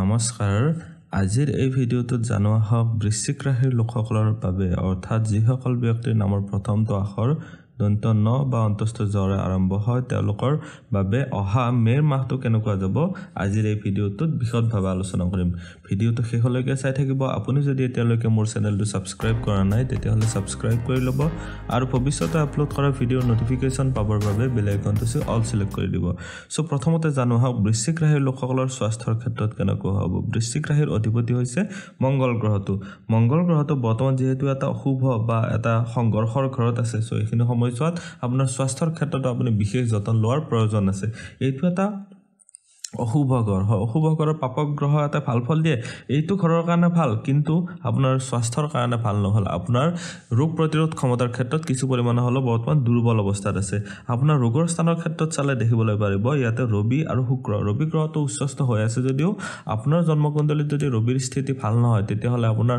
নমস্কাৰ আজিৰ এই ভিডিঅ'টোত জানোৱা হওক বৃশ্চিক ৰাশিৰ লোকসকলৰ বাবে অৰ্থাৎ যিসকল ব্যক্তিৰ নামৰ প্ৰথমটো আখৰ দন্ত ন বা অন্তস্থ জ্বৰ আৰম্ভ হয় তেওঁলোকৰ বাবে অহা মে'ৰ মাহটো কেনেকুৱা যাব আজিৰ এই ভিডিঅ'টোত বিশদভাৱে আলোচনা কৰিম ভিডিঅ'টো শেষলৈকে চাই থাকিব আপুনি যদি এতিয়ালৈকে মোৰ চেনেলটো ছাবস্ক্ৰাইব কৰা নাই তেতিয়াহ'লে ছাবস্ক্ৰাইব কৰি ল'ব আৰু ভৱিষ্যতে আপলোড কৰা ভিডিঅ'ৰ ন'টিফিকেশ্যন পাবৰ বাবে বেলেগটো অল চিলেক্ট কৰি দিব চ' প্ৰথমতে জানো আহক বৃশ্চিক ৰাশিৰ লোকসকলৰ স্বাস্থ্যৰ ক্ষেত্ৰত কেনেকুৱা হ'ব বৃশ্চিক ৰাশিৰ অধিপতি হৈছে মংগল গ্ৰহটো মংগল গ্ৰহটো বৰ্তমান যিহেতু এটা অশুভ বা এটা সংঘৰ্ষৰ ঘৰত আছে চ' এইখিনি সময় সময়ছোৱাত আপোনাৰ স্বাস্থ্যৰ ক্ষেত্ৰতো আপুনি বিশেষ যতন লোৱাৰ প্ৰয়োজন আছে এইটো এটা অশুভ ঘৰ হয় অশুভ ঘৰৰ পাপক গ্ৰহ এটা ভাল ফল দিয়ে এইটো ঘৰৰ কাৰণে ভাল কিন্তু আপোনাৰ স্বাস্থ্যৰ কাৰণে ভাল নহ'ল আপোনাৰ ৰোগ প্ৰতিৰোধ ক্ষমতাৰ ক্ষেত্ৰত কিছু পৰিমাণে হ'লেও বৰ্তমান দুৰ্বল অৱস্থাত আছে আপোনাৰ ৰোগৰ স্থানৰ ক্ষেত্ৰত চালে দেখিবলৈ পাৰিব ইয়াতে ৰবি আৰু শুক্ৰ ৰবি গ্ৰহটো উচ্চস্থ হৈ আছে যদিও আপোনাৰ জন্মকুণ্ডলীত যদি ৰবিৰ স্থিতি ভাল নহয় তেতিয়াহ'লে আপোনাৰ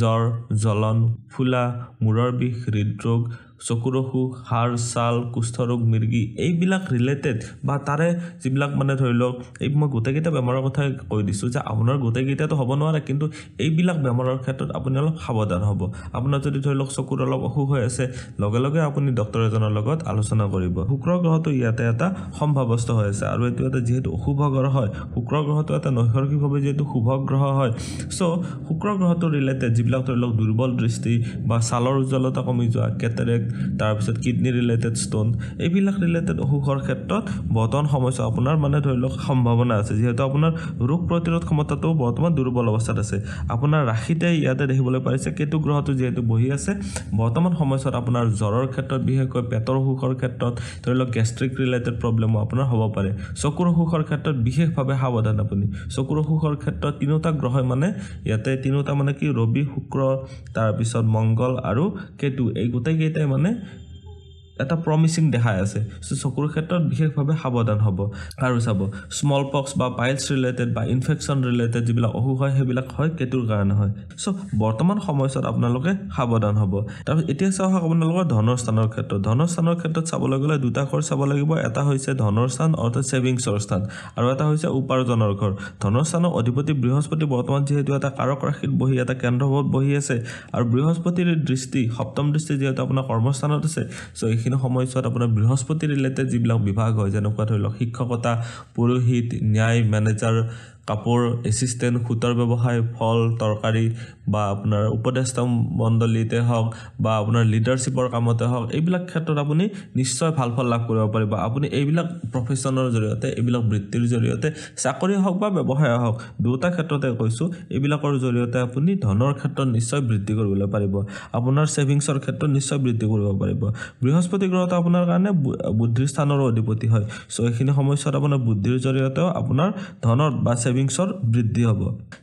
জ্বৰ জ্বলন ফুলা মূৰৰ বিষ হৃদৰোগ চকুৰ অসুখ হাড় ছাল কুষ্ঠৰোগ মিৰ্গী এইবিলাক ৰিলেটেড বা তাৰে যিবিলাক মানে ধৰি লওক এই মই গোটেইকেইটা বেমাৰৰ কথাই কৈ দিছোঁ যে আপোনাৰ গোটেইকেইটাতো হ'ব নোৱাৰে কিন্তু এইবিলাক বেমাৰৰ ক্ষেত্ৰত আপুনি অলপ সাৱধান হ'ব আপোনাৰ যদি ধৰি লওক চকুত অলপ অসুখ হৈ আছে লগে লগে আপুনি ডক্টৰ এজনৰ লগত আলোচনা কৰিব শুক্ৰ গ্ৰহটো ইয়াতে এটা সম্ভাৱস্থ হৈ আছে আৰু এইটো এটা যিহেতু অশুভ গ্ৰহ হয় শুক্ৰ গ্ৰহটো এটা নৈসৰ্গিকভাৱে যিহেতু শুভ গ্ৰহ হয় চ' শুক্ৰ গ্ৰহটো ৰিলেটেড যিবিলাক ধৰি লওক দুৰ্বল দৃষ্টি বা ছালৰ উজ্জ্বলতা কমি যোৱা কেতেৰে তাৰপিছত কিডনী ৰিলেটেড ষ্ট'ন এইবিলাক ৰিলেটেড অসুখৰ ক্ষেত্ৰত বৰ্তমান সমস্যা আপোনাৰ মানে ধৰি লওক সম্ভাৱনা আছে যিহেতু আপোনাৰ ৰোগ প্ৰতিৰোধ ক্ষমতাটো বৰ্তমান দুৰ্বল অৱস্থাত আছে আপোনাৰ ৰাশিতে ইয়াতে দেখিবলৈ পাৰিছে কেতু গ্ৰহটো যিহেতু বহি আছে বৰ্তমান সময়ছোৱাত আপোনাৰ জ্বৰৰ ক্ষেত্ৰত বিশেষকৈ পেটৰ অসুখৰ ক্ষেত্ৰত ধৰি লওক গেষ্ট্ৰিক ৰিলেটেড প্ৰব্লেমো আপোনাৰ হ'ব পাৰে চকুৰ অসুখৰ ক্ষেত্ৰত বিশেষভাৱে সাৱধান আপুনি চকুৰ অসুখৰ ক্ষেত্ৰত তিনিওটা গ্ৰহই মানে ইয়াতে তিনিওটা মানে কি ৰবি শুক্ৰ তাৰপিছত মংগল আৰু কেতু এই গোটেইকেইটাই வந்து এটা প্ৰমিচিং দেখাই আছে চ' চকুৰ ক্ষেত্ৰত বিশেষভাৱে সাৱধান হ'ব আৰু চাব স্মল পক্স বা পাইলছ ৰিলেটেড বা ইনফেকশ্যন ৰিলেটেড যিবিলাক অসুখ হয় সেইবিলাক হয় কেতুৰ কাৰণে হয় চ' বৰ্তমান সময়ছোৱাত আপোনালোকে সাৱধান হ'ব তাৰপিছত এতিয়া চাওক আপোনালোকৰ ধনৰ স্থানৰ ক্ষেত্ৰত ধনৰ স্থানৰ ক্ষেত্ৰত চাবলৈ গ'লে দুটা ঘৰ চাব লাগিব এটা হৈছে ধনৰ স্থান অৰ্থাৎ ছেভিংছৰ স্থান আৰু এটা হৈছে উপাৰ্জনৰ ঘৰ ধনৰ স্থানৰ অধিপতি বৃহস্পতি বৰ্তমান যিহেতু এটা কাৰক ৰাশিত বহি এটা কেন্দ্ৰভৱত বহি আছে আৰু বৃহস্পতিৰ দৃষ্টি সপ্তম দৃষ্টি যিহেতু আপোনাৰ কৰ্মস্থানত আছে চ' সেইখিনি সময়ছোৱাত আপোনাৰ বৃহস্পতি ৰিলেটেড যিবিলাক বিভাগ হয় যেনেকুৱা ধৰি লওক শিক্ষকতা পুৰোহিত ন্যায় মেনেজাৰ কাপোৰ এচিষ্টেণ্ট সূতাৰ ব্যৱসায় ফল তৰকাৰী বা আপোনাৰ উপদেষ্টা মণ্ডলীতে হওক বা আপোনাৰ লিডাৰশ্বিপৰ কামতে হওক এইবিলাক ক্ষেত্ৰত আপুনি নিশ্চয় ভাল ফল লাভ কৰিব পাৰিব আপুনি এইবিলাক প্ৰফেশ্যনৰ জৰিয়তে এইবিলাক বৃত্তিৰ জৰিয়তে চাকৰি হওক বা ব্যৱসায় হওক দুটা ক্ষেত্ৰতে কৈছোঁ এইবিলাকৰ জৰিয়তে আপুনি ধনৰ ক্ষেত্ৰত নিশ্চয় বৃদ্ধি কৰিবলৈ পাৰিব আপোনাৰ ছেভিংছৰ ক্ষেত্ৰত নিশ্চয় বৃদ্ধি কৰিব পাৰিব বৃহস্পতি গ্ৰহটো আপোনাৰ কাৰণে বুদ্ধিৰ স্থানৰো অধিপতি হয় চ' এইখিনি সময়ছোৱাত আপোনাৰ বুদ্ধিৰ জৰিয়তেও আপোনাৰ ধনৰ বা ছেভিংছৰ বৃদ্ধি হ'ব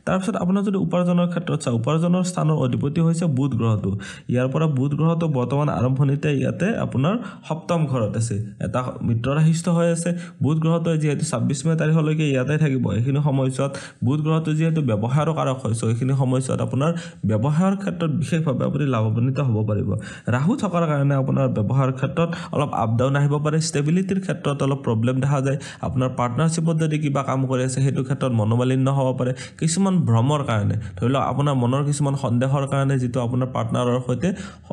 তাৰপিছত আপোনাৰ যদি উপাৰ্জনৰ ক্ষেত্ৰত চাওঁ উপাৰ্জনৰ স্থানৰ অধিপতি হৈছে বুধ গ্ৰহটো ইয়াৰ পৰা বুধ গ্ৰহটো বৰ্তমান আৰম্ভণিতে ইয়াতে আপোনাৰ সপ্তম ঘৰত আছে এটা মিত্ৰৰাহিষ্ঠ হৈ আছে বুধ গ্ৰহটোৱে যিহেতু ছাব্বিছ মে' তাৰিখলৈকে ইয়াতে থাকিব এইখিনি সময়ছোৱাত বুধ গ্ৰহটো যিহেতু ব্যৱহাৰৰ কাৰক হয় চ' এইখিনি সময়ছোৱাত আপোনাৰ ব্যৱহাৰৰ ক্ষেত্ৰত বিশেষভাৱে আপুনি লাভান্বিত হ'ব পাৰিব ৰাহু থকাৰ কাৰণে আপোনাৰ ব্যৱহাৰৰ ক্ষেত্ৰত অলপ আপ ডাউন আহিব পাৰে ষ্টেবিলিটিৰ ক্ষেত্ৰত অলপ প্ৰব্লেম দেখা যায় আপোনাৰ পাৰ্টনাৰশ্বিপত যদি কিবা কাম কৰি আছে সেইটো ক্ষেত্ৰত মনোমালিন্য হ'ব পাৰে কিছুমান ভ্ৰমৰ কাৰণে ধৰি লওক আপোনাৰ মনৰ কিছুমান সন্দেহৰ কাৰণে যিটো আপোনাৰ পাৰ্টনাৰৰ সৈতে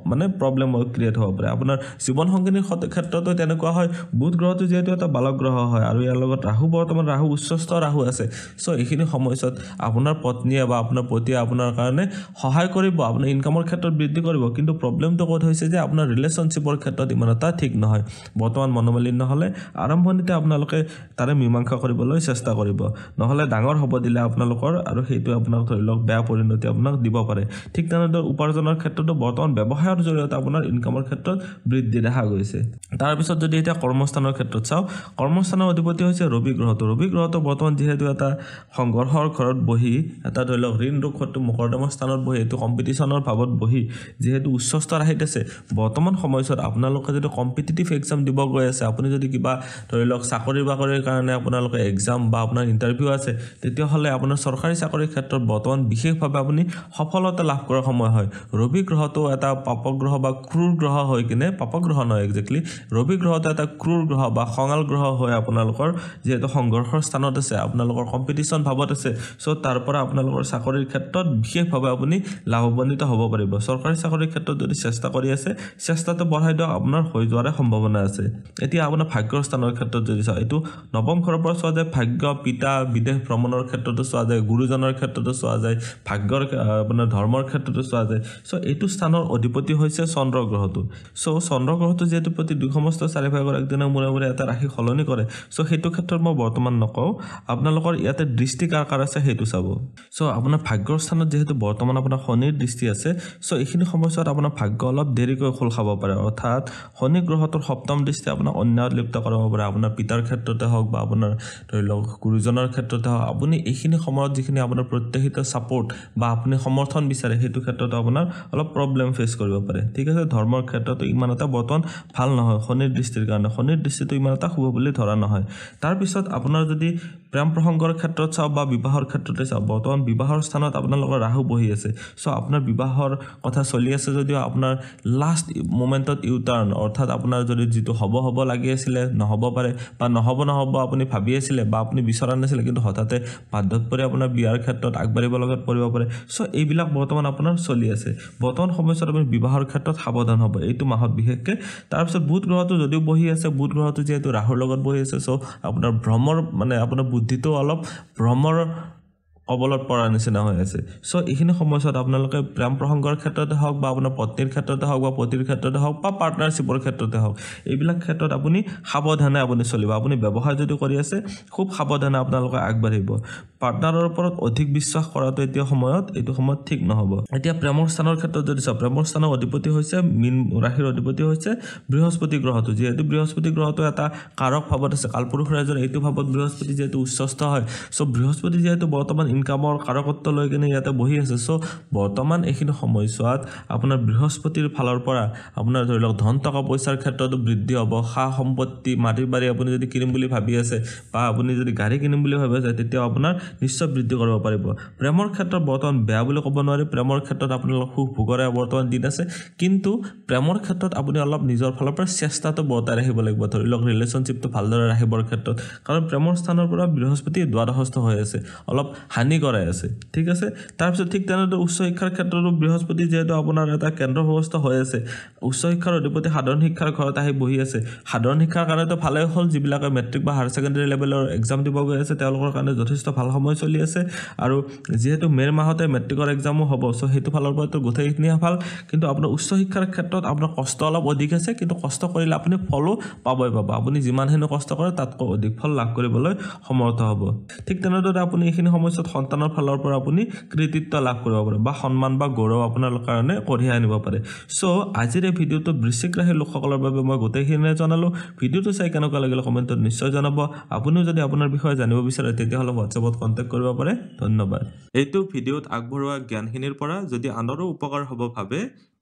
মানে প্ৰব্লেম ক্ৰিয়েট হ'ব পাৰে আপোনাৰ জীৱনসংগিনীৰ ক্ষেত্ৰতো তেনেকুৱা হয় বুধ গ্ৰহটো যিহেতু এটা বালক গ্ৰহ হয় আৰু ইয়াৰ লগত ৰাহু বৰ্তমান ৰাহু উচ্চস্থ ৰাহু আছে চ' এইখিনি সময়ছোৱাত আপোনাৰ পত্নীয়ে বা আপোনাৰ পতিয়ে আপোনাৰ কাৰণে সহায় কৰিব আপোনাৰ ইনকামৰ ক্ষেত্ৰত বৃদ্ধি কৰিব কিন্তু প্ৰব্লেমটো ক'ত হৈছে যে আপোনাৰ ৰিলেশ্যনশ্বিপৰ ক্ষেত্ৰত ইমান এটা ঠিক নহয় বৰ্তমান মনোমালিন্য হ'লে আৰম্ভণিতে আপোনালোকে তাৰে মীমাংসা কৰিবলৈ চেষ্টা কৰিব নহ'লে ডাঙৰ হ'ব দিলে আপোনালোকৰ আৰু সেইটোৱে আপোনাক ধৰি লওক বেয়া পৰিণতি আপোনাক দিব পাৰে ঠিক তেনেদৰে উপাৰ্জনৰ ক্ষেত্ৰতো বৰ্তমান ব্যৱসায়ৰ জৰিয়তে আপোনাৰ ইনকামৰ ক্ষেত্ৰত বৃদ্ধি দেখা গৈছে তাৰপিছত যদি এতিয়া কৰ্মস্থানৰ ক্ষেত্ৰত চাওঁ কৰ্মস্থানৰ অধিপতি হৈছে ৰবি গ্ৰহটো ৰবি গ্ৰহটো বৰ্তমান যিহেতু এটা সংঘৰ্ষৰ ঘৰত বহি এটা ধৰি লওক ঋণ ৰোষটো মকৰ্দমা স্থানত বহি এইটো কম্পিটিশ্যনৰ ভাৱত বহি যিহেতু উচ্চ স্তৰ আহি আছে বৰ্তমান সময়ছোৱাত আপোনালোকে যদি কম্পিটিটিভ এক্সাম দিব গৈ আছে আপুনি যদি কিবা ধৰি লওক চাকৰি বাকৰিৰ কাৰণে আপোনালোকে এক্সাম বা আপোনাৰ ইণ্টাৰভিউ আছে তেতিয়াহ'লে আপোনাৰ চৰকাৰী চাকৰিৰ ক্ষেত্ৰত বৰ্তমান বিশেষভাৱে আপুনি সফলতা লাভ কৰাৰ সময় হয় ৰবি গ্ৰহটো এটা পাপগ্ৰহ বা ক্ৰূৰ গ্ৰহ হৈ কিনে পাপগ্ৰহ নহয় একজেক্টলি ৰবি গ্ৰহটো এটা ক্ৰূৰ গ্ৰহ বা খঙাল গ্ৰহ হৈ আপোনালোকৰ যিহেতু সংঘৰ্ষৰ স্থানত আছে আপোনালোকৰ কম্পিটিশ্যন ভাৱত আছে চ' তাৰ পৰা আপোনালোকৰ চাকৰিৰ ক্ষেত্ৰত বিশেষভাৱে আপুনি লাভৱান্বিত হ'ব পাৰিব চৰকাৰী চাকৰিৰ ক্ষেত্ৰত যদি চেষ্টা কৰি আছে চেষ্টাটো বঢ়াই দিয়ক আপোনাৰ হৈ যোৱাৰে সম্ভাৱনা আছে এতিয়া আপোনাৰ ভাগ্যৰ স্থানৰ ক্ষেত্ৰত যদি চাওঁ এইটো নৱম ঘৰৰ পৰা চোৱা যায় ভাগ্য পিতা বিদেশ ভ্ৰমণ ব্ৰাহ্মণৰ ক্ষেত্ৰতো চোৱা যায় গুৰুজনৰ ক্ষেত্ৰতো চোৱা যায় ভাগ্যৰ আপোনাৰ ধৰ্মৰ ক্ষেত্ৰতো চোৱা যায় চ' এইটো স্থানৰ অধিপতি হৈছে চন্দ্ৰ গ্ৰহটো চ' চন্দ্ৰ গ্ৰহটো যিহেতু প্ৰতি দুই সমস্ত চাৰিভাগৰ একদিনৰ মূৰে মূৰে এটা ৰাশি সলনি কৰে চ' সেইটো ক্ষেত্ৰত মই বৰ্তমান নকওঁ আপোনালোকৰ ইয়াতে দৃষ্টি কাৰ কাৰ আছে সেইটো চাব চ' আপোনাৰ ভাগ্যৰ স্থানত যিহেতু বৰ্তমান আপোনাৰ শনিৰ দৃষ্টি আছে চ' এইখিনি সময়ছোৱাত আপোনাৰ ভাগ্য অলপ দেৰিকৈ খোল খাব পাৰে অৰ্থাৎ শনি গ্ৰহটোৰ সপ্তম দৃষ্টি আপোনাৰ অন্যায়ত লিপ্ত কৰাব পাৰে আপোনাৰ পিতাৰ ক্ষেত্ৰতে হওক বা আপোনাৰ ধৰি লওক গুৰুজনৰ ক্ষেত্ৰতে হওক আপুনি এইখিনি সময়ত যিখিনি আপোনাৰ প্ৰত্যাশিত ছাপৰ্ট বা আপুনি সমৰ্থন বিচাৰে সেইটো ক্ষেত্ৰত আপোনাৰ অলপ প্ৰব্লেম ফেচ কৰিব পাৰে ঠিক আছে ধৰ্মৰ ক্ষেত্ৰত ইমান এটা বৰ্তমান ভাল নহয় শনিৰ দৃষ্টিৰ কাৰণে শনিৰ দৃষ্টিটো ইমান এটা শুভ বুলি ধৰা নহয় তাৰপিছত আপোনাৰ যদি প্ৰেম প্ৰসংগৰ ক্ষেত্ৰত চাওক বা বিবাহৰ ক্ষেত্ৰতে চাওক বৰ্তমান বিবাহৰ স্থানত আপোনালোকৰ ৰাহু বহি আছে চ' আপোনাৰ বিবাহৰ কথা চলি আছে যদিও আপোনাৰ লাষ্ট মুমেণ্টত ইউটাৰ্ণ অৰ্থাৎ আপোনাৰ যদি যিটো হ'ব হ'ব লাগি আছিলে নহ'ব পাৰে বা নহ'ব নহ'ব আপুনি ভাবি আছিলে বা আপুনি বিচৰা নাছিলে কিন্তু হঠাতে বাধ্যত পৰি আপোনাৰ বিয়াৰ ক্ষেত্ৰত আগবাঢ়িব লগাত পৰিব পাৰে চ' এইবিলাক বৰ্তমান আপোনাৰ চলি আছে বৰ্তমান সময়ছোৱাত আপুনি বিবাহৰ ক্ষেত্ৰত সাৱধান হ'ব এইটো মাহত বিশেষকৈ তাৰপিছত বুধ গ্ৰহটো যদিও বহি আছে বুধ গ্ৰহটো যিহেতু ৰাহুৰ লগত বহি আছে চ' আপোনাৰ ভ্ৰমৰ মানে আপোনাৰ বুদ্ধিটো অলপ ভ্ৰমৰ কবলত পৰাৰ নিচিনা হৈ আছে চ' এইখিনি সময়ছোৱাত আপোনালোকে প্ৰেম প্ৰসংগৰ ক্ষেত্ৰতে হওক বা আপোনাৰ পত্নীৰ ক্ষেত্ৰতে হওক বা পতিৰ ক্ষেত্ৰতে হওক বা পাৰ্টনাৰশ্বিপৰ ক্ষেত্ৰতে হওক এইবিলাক ক্ষেত্ৰত আপুনি সাৱধানে আপুনি চলিব আপুনি ব্যৱসায় যদি কৰি আছে খুব সাৱধানে আপোনালোকে আগবাঢ়িব পাৰ্টনাৰৰ ওপৰত অধিক বিশ্বাস কৰাটো এতিয়া সময়ত এইটো সময়ত ঠিক নহ'ব এতিয়া প্ৰেমৰ স্থানৰ ক্ষেত্ৰত যদি চাওঁ প্ৰেমৰ স্থানৰ অধিপতি হৈছে মীন ৰাশিৰ অধিপতি হৈছে বৃহস্পতি গ্ৰহটো যিহেতু বৃহস্পতি গ্ৰহটো এটা কাৰক ভাৱত আছে কালপুৰুষ ৰাজ্যৰ এইটো ভাৱত বৃহস্পতি যিহেতু উচ্চস্থ হয় চ' বৃহস্পতি যিহেতু বৰ্তমান ইনকামৰ কাৰকত্ব লৈ কিনে ইয়াতে বহি আছে চ' বৰ্তমান এইখিনি সময়ছোৱাত আপোনাৰ বৃহস্পতিৰ ফালৰ পৰা আপোনাৰ ধৰি লওক ধন টকা পইচাৰ ক্ষেত্ৰতো বৃদ্ধি হ'ব সা সম্পত্তি মাটি বাৰী আপুনি যদি কিনিম বুলি ভাবি আছে বা আপুনি যদি গাড়ী কিনিম বুলি ভাবি আছে তেতিয়াও আপোনাৰ নিশ্চয় বৃদ্ধি কৰিব পাৰিব প্ৰেমৰ ক্ষেত্ৰত বৰ্তমান বেয়া বুলি ক'ব নোৱাৰি প্ৰেমৰ ক্ষেত্ৰত আপোনালোকৰ সুখ ভোগৰে বৰ্তমান দিন আছে কিন্তু প্ৰেমৰ ক্ষেত্ৰত আপুনি অলপ নিজৰ ফালৰ পৰা চেষ্টাটো বৰ্তাই ৰাখিব লাগিব ধৰি লওক ৰিলেশ্যনশ্বিপটো ভালদৰে ৰাখিবৰ ক্ষেত্ৰত কাৰণ প্ৰেমৰ স্থানৰ পৰা বৃহস্পতি দ্বাদশস্থ হৈ আছে অলপ হানি কৰাই আছে ঠিক আছে তাৰপিছত ঠিক তেনেদৰে উচ্চ শিক্ষাৰ ক্ষেত্ৰতো বৃহস্পতি যিহেতু আপোনাৰ এটা কেন্দ্ৰ ব্যৱস্থা হৈ আছে উচ্চ শিক্ষাৰ অধিপতি সাধাৰণ শিক্ষাৰ ঘৰত আহি বহি আছে সাধাৰণ শিক্ষাৰ কাৰণেতো ভালেই হ'ল যিবিলাকে মেট্ৰিক বা হায়াৰ ছেকেণ্ডেৰী লেভেলৰ এক্সাম দিব গৈ আছে তেওঁলোকৰ কাৰণে যথেষ্ট ভাল সময় চলি আছে আৰু যিহেতু মে' মাহতে মেট্ৰিকৰ এক্সামো হ'ব চ' সেইটো ফালৰ পৰাতো গোটেইখিনিয়ে ভাল কিন্তু আপোনাৰ উচ্চ শিক্ষাৰ ক্ষেত্ৰত আপোনাৰ কষ্ট অলপ অধিক আছে কিন্তু কষ্ট কৰিলে আপুনি ফলো পাবই পাব আপুনি যিমানখিনি কষ্ট কৰে তাতকৈ অধিক ফল লাভ কৰিবলৈ সমৰ্থ হ'ব ঠিক তেনেদৰে আপুনি এইখিনি সময়ছোৱাত সন্তানৰ ফালৰ পৰা আপুনি কৃতিত্ব লাভ কৰিব পাৰে বা সন্মান বা গৌৰৱ আপোনাৰ কাৰণে কঢ়িয়াই আনিব পাৰে চ' আজিৰ এই ভিডিঅ'টো বৃশ্চিক ৰাশি লোকসকলৰ বাবে মই গোটেইখিনিয়ে জনালোঁ ভিডিঅ'টো চাই কেনেকুৱা লাগিলে কমেণ্টত নিশ্চয় জনাব আপুনিও যদি আপোনাৰ বিষয়ে জানিব বিচাৰে তেতিয়াহ'লে হোৱাটছএপত কণ্টেক্ট কৰিব পাৰে ধন্যবাদ এইটো ভিডিঅ'ত আগবঢ়োৱা জ্ঞানখিনিৰ পৰা যদি আনৰো উপকাৰ হ'ব ভাবে